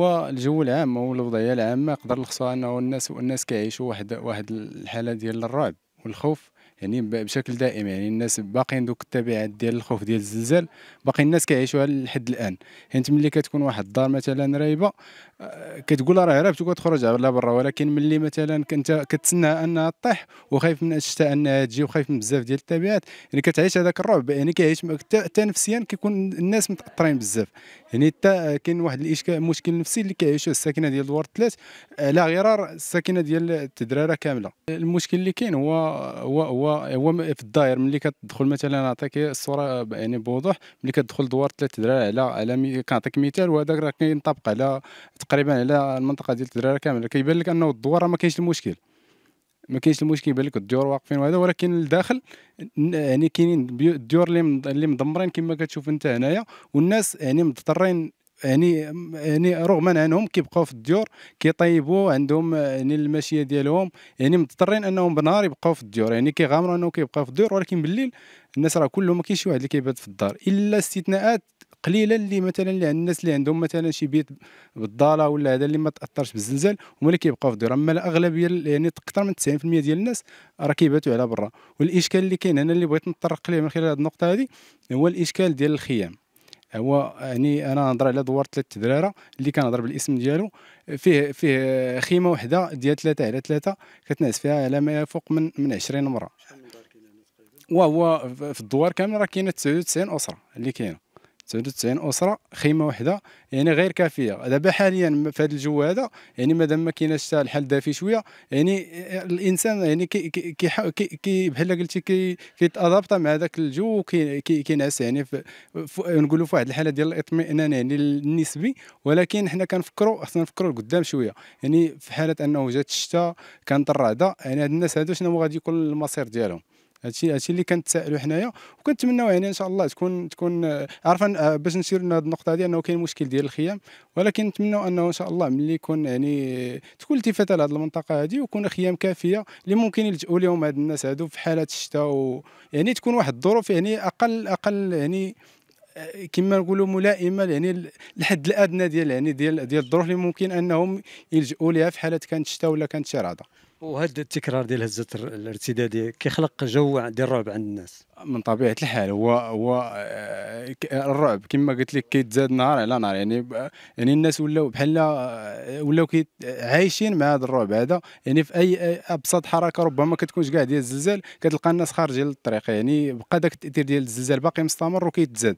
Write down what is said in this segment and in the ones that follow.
هو الجو العام او الوضعيه العامه يقدر نلخصها انه الناس والناس كيعيشوا واحد واحد الحاله ديال الرعب والخوف يعني بشكل دائم يعني الناس باقيين دوك التبعات ديال الخوف ديال الزلزال باقي الناس كيعيشوها لحد الان حيت ملي كتكون واحد الدار مثلا رايبه آه، كتقول راه هربت وكتخرج على برا ولكن ملي مثلا كنت كتسناها انها تطيح وخايف من الشتاء انها تجي وخايف من بزاف ديال التبعات يعني كتعيش هذاك الرعب يعني كيعيش حتى نفسيا كيكون الناس متاثرين بزاف يعني حتى كاين واحد الاشكال مشكل نفسي اللي كيعيشوه الساكنه ديال دوار الثلاث على آه، غرار الساكنه ديال التدراره كامله المشكل اللي كاين هو هو هو هو في الداير ملي كتدخل مثلا نعطيك الصوره آه، يعني بوضوح ملي كتدخل دوار ثلاث دراري على على مي... كنعطيك مثال وهذاك راه كينطبق على تقريبا على المنطقه ديال الدراري كامله كيبان لك انه الدوار ما كاينش المشكل ما كاينش المشكل يبان لك الديور واقفين وهذا ولكن الداخل يعني كاينين الديور اللي اللي مدمرين كما كتشوف انت هنايا والناس يعني مضطرين يعني يعني رغم انهم كيبقاو في الديور كيطيبوا عندهم يعني الماشيه ديالهم يعني مضطرين انهم بنهار يبقاو في الديور يعني كيغامروا انهم كيبقاو في الديور ولكن بالليل الناس راه كلهم ما كاينش واحد اللي كيبات في الدار الا استثناءات قليله اللي مثلا اللي عند الناس اللي عندهم مثلا شي بيت بالضاله ولا هذا اللي ما تاثرش بالزلزال هما اللي كيبقاو في الديور اما الاغلبيه يعني اكثر من 90% ديال الناس راه كيباتوا على برا والاشكال اللي كاين هنا اللي بغيت نطرق ليه من خلال هذه النقطه هذه هو الاشكال ديال الخيام هو يعني انا نهضر على دوار ثلاث درارة اللي كنهضر بالاسم ديالو فيه فيه خيمه وحده ديال ثلاثة على ثلاثة كتنعس فيها على ما يفوق من من 20 مره وهو في الدوار كامل راه كاينه 99 اسره اللي كاينه 99 اسره خيمه واحده يعني غير كافيه دابا حاليا في هذا الجو هذا يعني مادام ما كايناش الحال دافي شويه يعني الانسان يعني كي كي كي بحال قلتي كي كيتادابط مع ذاك الجو وكينعس يعني نقولوا في واحد الحاله ديال الاطمئنان يعني النسبي ولكن حنا كنفكروا خصنا نفكروا لقدام شويه يعني في حاله انه جات الشتاء كانت الرعده يعني هاد الناس هادو شنو غادي يكون المصير ديالهم هادشي هادشي اللي كنتسائلوا حنايا وكنتمناو يعني ان شاء الله تكون تكون آه، عارفه آه، باش نسير لهاد النقطه هذه انه كاين مشكل ديال الخيام ولكن نتمناو انه ان شاء الله ملي يكون يعني تكون التفاته لهاد المنطقه هذه ويكون خيام كافيه اللي ممكن يلجؤوا لهم هاد الناس هادو في حاله الشتاء يعني تكون واحد الظروف يعني اقل اقل يعني آه، كما نقولوا ملائمه يعني الحد الادنى ديال يعني ديال ديال الظروف اللي ممكن انهم يلجؤوا لها في حاله كانت شتاء ولا كانت شي رعده وهذا التكرار ديال هزه الارتداديه كيخلق جو ديال الرعب عند الناس من طبيعه الحال هو هو آه، الرعب كما قلت لك كيتزاد نهار على نهار يعني يعني الناس ولاو بحال آه، ولاو عايشين مع هذا الرعب هذا يعني في اي ابسط حركه ربما كتكونش كاع ديال الزلزال كتلقى الناس خارجين للطريق يعني بقى داك التاثير ديال الزلزال باقي مستمر وكيتزاد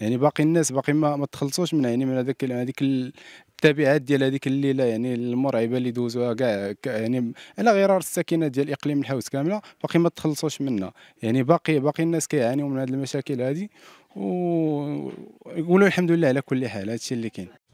يعني باقي الناس باقي ما, ما تخلصوش منها يعني من هذاك هذيك التبعات ديال هذيك الليله يعني المرعبه اللي دوزوها كاع يعني على غرار السكينه ديال اقليم الحوس كامله باقي ما تخلصوش منها يعني باقي باقي الناس كيعانيو من هذه المشاكل هذه ويقولوا الحمد لله على كل حال الشيء اللي كاين